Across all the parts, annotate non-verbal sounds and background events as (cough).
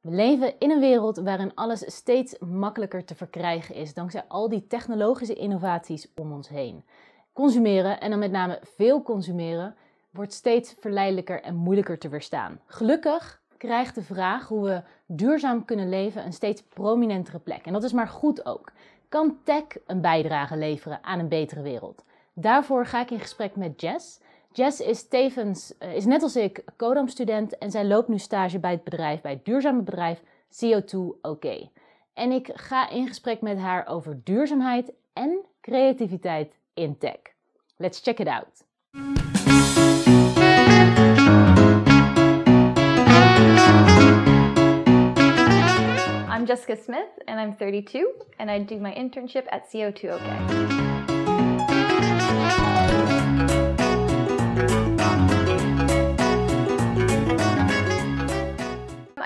We leven in een wereld waarin alles steeds makkelijker te verkrijgen is dankzij al die technologische innovaties om ons heen. Consumeren, en dan met name veel consumeren, wordt steeds verleidelijker en moeilijker te weerstaan. Gelukkig krijgt de vraag hoe we duurzaam kunnen leven een steeds prominentere plek. En dat is maar goed ook. Kan tech een bijdrage leveren aan een betere wereld? Daarvoor ga ik in gesprek met Jess. Jess is tevens, eh, is net als ik, Codam-student en zij loopt nu stage bij het bedrijf, bij het duurzame bedrijf CO2 OK. En ik ga in gesprek met haar over duurzaamheid en creativiteit in tech. Let's check it out. I'm Jessica Smith and I'm 32 and I do my internship at CO2OK.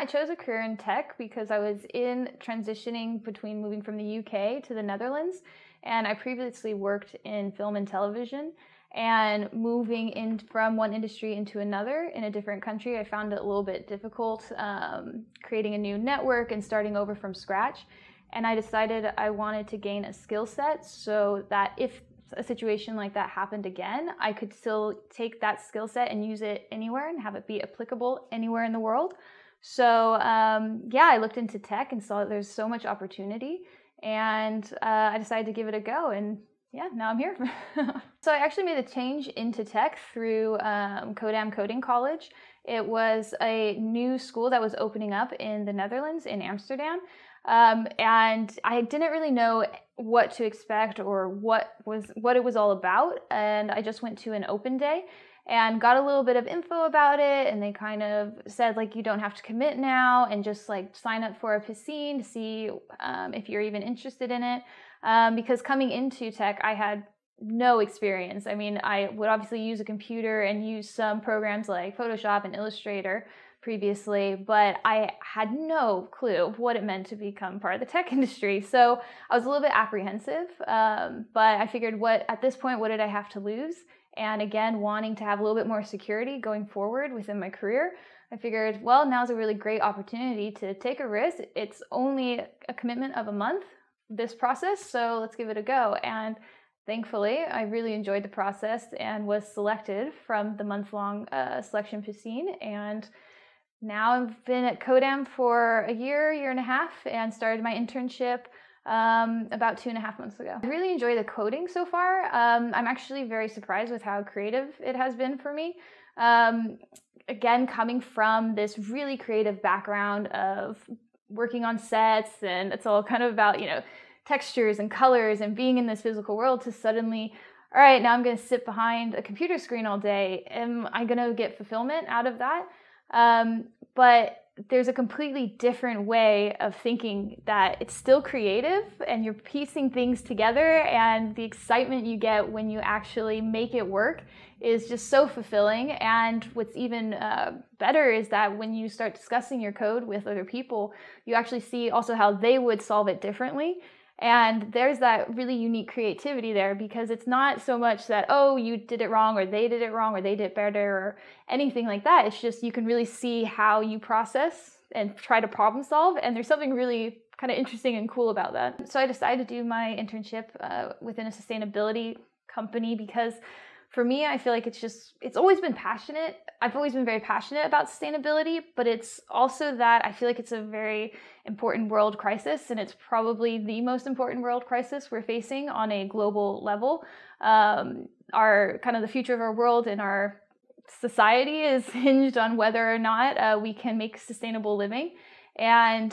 I chose a career in tech because I was in transitioning between moving from the UK to the Netherlands. And I previously worked in film and television. And moving in from one industry into another in a different country, I found it a little bit difficult um, creating a new network and starting over from scratch. And I decided I wanted to gain a skill set so that if a situation like that happened again, I could still take that skill set and use it anywhere and have it be applicable anywhere in the world. So um, yeah, I looked into tech and saw that there's so much opportunity, and uh, I decided to give it a go. And yeah, now I'm here. (laughs) so I actually made a change into tech through um, Codam Coding College. It was a new school that was opening up in the Netherlands, in Amsterdam. Um, and I didn't really know what to expect or what was what it was all about. And I just went to an open day and got a little bit of info about it and they kind of said like you don't have to commit now and just like sign up for a piscine to see um, if you're even interested in it um, because coming into tech i had no experience i mean i would obviously use a computer and use some programs like photoshop and illustrator previously, but I had no clue what it meant to become part of the tech (laughs) industry. So I was a little bit apprehensive, um, but I figured, what at this point, what did I have to lose? and again wanting to have a little bit more security going forward within my career i figured well now's a really great opportunity to take a risk it's only a commitment of a month this process so let's give it a go and thankfully i really enjoyed the process and was selected from the month long uh, selection piscine and now i've been at Codam for a year year and a half and started my internship um, about two and a half months ago. I really enjoy the coding so far. Um, I'm actually very surprised with how creative it has been for me. Um, again, coming from this really creative background of working on sets, and it's all kind of about, you know, textures and colors and being in this physical world to suddenly all right, now I'm going to sit behind a computer screen all day. Am I going to get fulfillment out of that? Um, but there's a completely different way of thinking that it's still creative and you're piecing things together and the excitement you get when you actually make it work is just so fulfilling and what's even uh, better is that when you start discussing your code with other people you actually see also how they would solve it differently and there's that really unique creativity there because it's not so much that, oh, you did it wrong or they did it wrong or they did better or anything like that. It's just you can really see how you process and try to problem solve. And there's something really kind of interesting and cool about that. So I decided to do my internship uh, within a sustainability company because for me, I feel like it's just, it's always been passionate. I've always been very passionate about sustainability, but it's also that I feel like it's a very important world crisis, and it's probably the most important world crisis we're facing on a global level. Um, our kind of the future of our world and our society is (laughs) hinged on whether or not uh, we can make sustainable living. And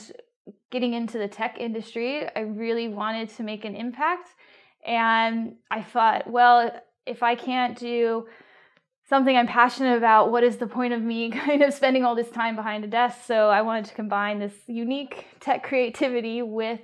getting into the tech industry, I really wanted to make an impact. And I thought, well, if I can't do something I'm passionate about, what is the point of me (laughs) kind of spending all this time behind a desk? So I wanted to combine this unique tech creativity with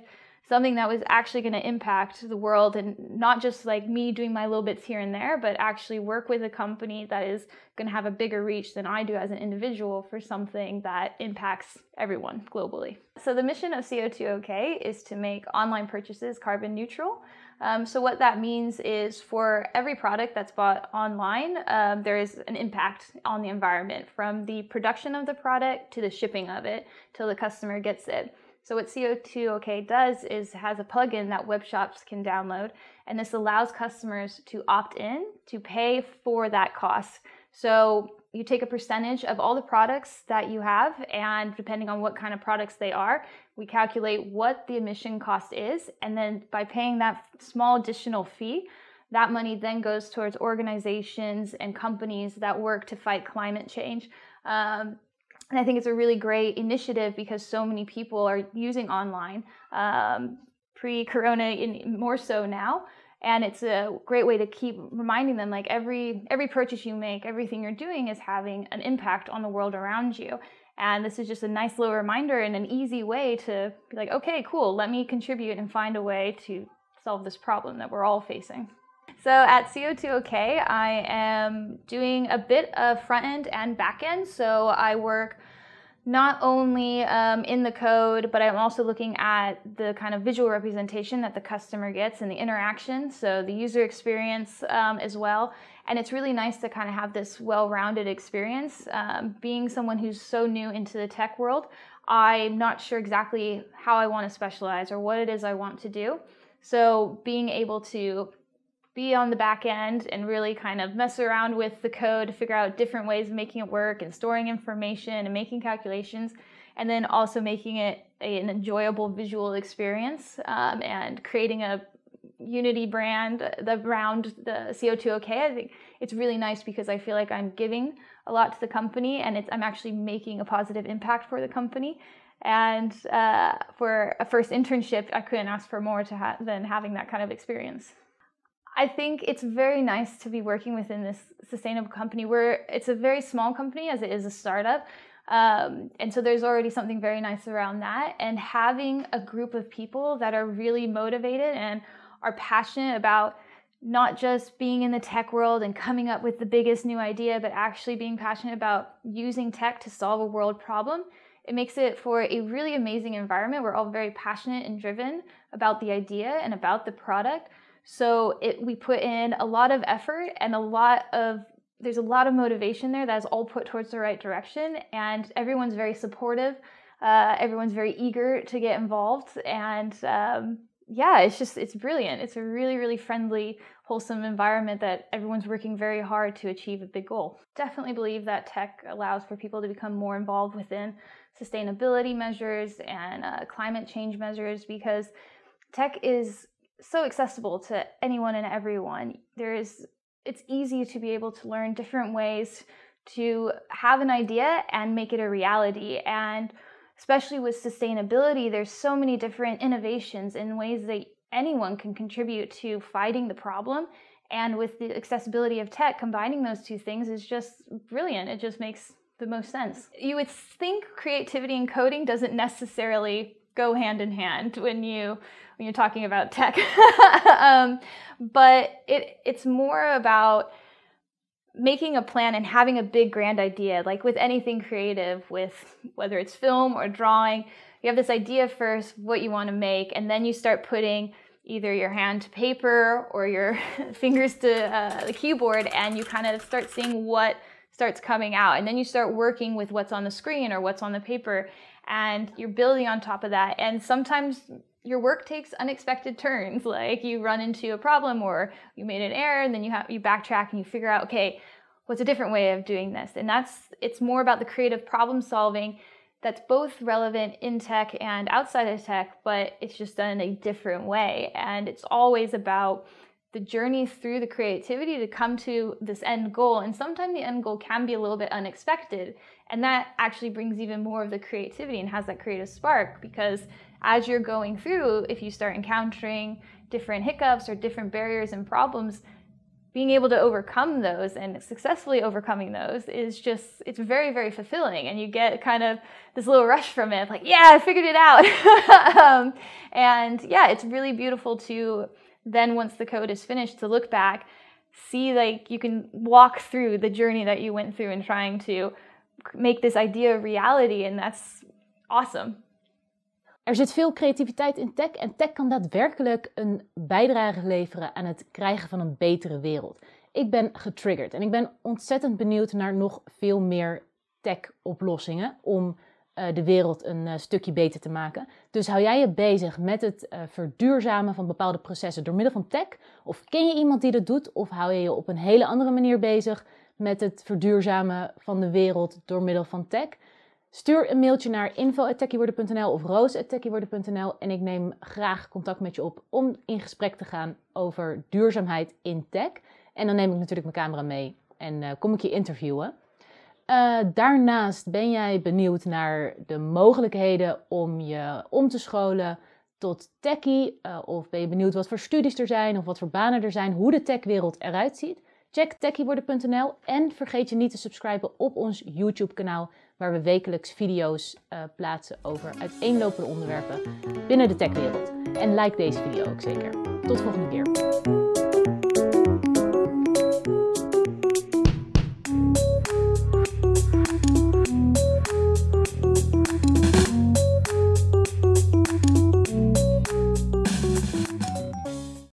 something that was actually going to impact the world and not just like me doing my little bits here and there, but actually work with a company that is going to have a bigger reach than I do as an individual for something that impacts everyone globally. So the mission of CO2OK is to make online purchases carbon neutral. Um, so what that means is for every product that's bought online, um, there is an impact on the environment from the production of the product to the shipping of it till the customer gets it. So what CO2 OK does is has a plugin that web shops can download, and this allows customers to opt in to pay for that cost. So you take a percentage of all the products that you have, and depending on what kind of products they are, we calculate what the emission cost is. And then by paying that small additional fee, that money then goes towards organizations and companies that work to fight climate change. Um, and I think it's a really great initiative because so many people are using online um, pre corona, more so now and it's a great way to keep reminding them like every every purchase you make everything you're doing is having an impact on the world around you and this is just a nice little reminder and an easy way to be like okay cool let me contribute and find a way to solve this problem that we're all facing so at CO2OK, I am doing a bit of front end and back end. So I work not only um, in the code, but I'm also looking at the kind of visual representation that the customer gets and the interaction, so the user experience um, as well. And it's really nice to kind of have this well rounded experience. Um, being someone who's so new into the tech world, I'm not sure exactly how I want to specialize or what it is I want to do. So being able to be on the back end and really kind of mess around with the code, figure out different ways of making it work and storing information and making calculations, and then also making it a, an enjoyable visual experience um, and creating a Unity brand around uh, the CO2 OK. I think it's really nice because I feel like I'm giving a lot to the company and it's I'm actually making a positive impact for the company. And uh, for a first internship, I couldn't ask for more to ha- than having that kind of experience. I think it's very nice to be working within this sustainable company where it's a very small company as it is a startup. Um, and so there's already something very nice around that. And having a group of people that are really motivated and are passionate about not just being in the tech world and coming up with the biggest new idea, but actually being passionate about using tech to solve a world problem. It makes it for a really amazing environment. We're all very passionate and driven about the idea and about the product. So it, we put in a lot of effort and a lot of there's a lot of motivation there that is all put towards the right direction, and everyone's very supportive. Uh, everyone's very eager to get involved, and um, yeah, it's just it's brilliant. It's a really really friendly, wholesome environment that everyone's working very hard to achieve a big goal. Definitely believe that tech allows for people to become more involved within sustainability measures and uh, climate change measures because tech is so accessible to anyone and everyone. There is it's easy to be able to learn different ways to have an idea and make it a reality and especially with sustainability there's so many different innovations in ways that anyone can contribute to fighting the problem and with the accessibility of tech combining those two things is just brilliant it just makes the most sense you would think creativity and coding doesn't necessarily go hand in hand when you when you're talking about tech. (laughs) um, but it it's more about making a plan and having a big grand idea. Like with anything creative, with whether it's film or drawing, you have this idea first what you want to make, and then you start putting either your hand to paper or your (laughs) fingers to uh, the keyboard, and you kind of start seeing what starts coming out and then you start working with what's on the screen or what's on the paper and you're building on top of that. And sometimes your work takes unexpected turns. (laughs) Like you run into a problem or you made an error and then you have you backtrack and you figure out, okay, what's a different way of doing this? And that's it's more about the creative problem solving that's both relevant in tech and outside of tech, but it's just done in a different way. And it's always about the journey through the creativity to come to this end goal. And sometimes the end goal can be a little bit unexpected. And that actually brings even more of the creativity and has that creative spark because as you're going through, if you start encountering different hiccups or different barriers and problems, being able to overcome those and successfully overcoming those is just it's very very fulfilling and you get kind of this little rush from it like yeah i figured it out (laughs) um, and yeah it's really beautiful to then once the code is finished to look back, see like you can walk through the journey that you went through in trying to make this idea a reality and that's awesome. Er zit veel creativiteit in tech en tech kan daadwerkelijk een bijdrage leveren aan het krijgen van een betere wereld. Ik ben getriggerd en ik ben ontzettend benieuwd naar nog veel meer tech-oplossingen om eh, de wereld een eh, stukje beter te maken. Dus hou jij je bezig met het eh, verduurzamen van bepaalde processen door middel van tech? Of ken je iemand die dat doet? Of hou je je op een hele andere manier bezig met het verduurzamen van de wereld door middel van tech? Stuur een mailtje naar info@techieworden.nl of roos.techiewoorden.nl en ik neem graag contact met je op om in gesprek te gaan over duurzaamheid in tech. En dan neem ik natuurlijk mijn camera mee en kom ik je interviewen. Eh, daarnaast ben jij benieuwd naar de mogelijkheden om je om te scholen tot techie? Eh, of ben je benieuwd wat voor studies er zijn of wat voor banen er zijn, hoe de techwereld eruit ziet? Check techiewoorden.nl en vergeet je niet te subscriben op ons YouTube-kanaal, waar we wekelijks video's eh, plaatsen over uiteenlopende onderwerpen binnen de techwereld. En like deze video ook zeker. Tot volgende keer.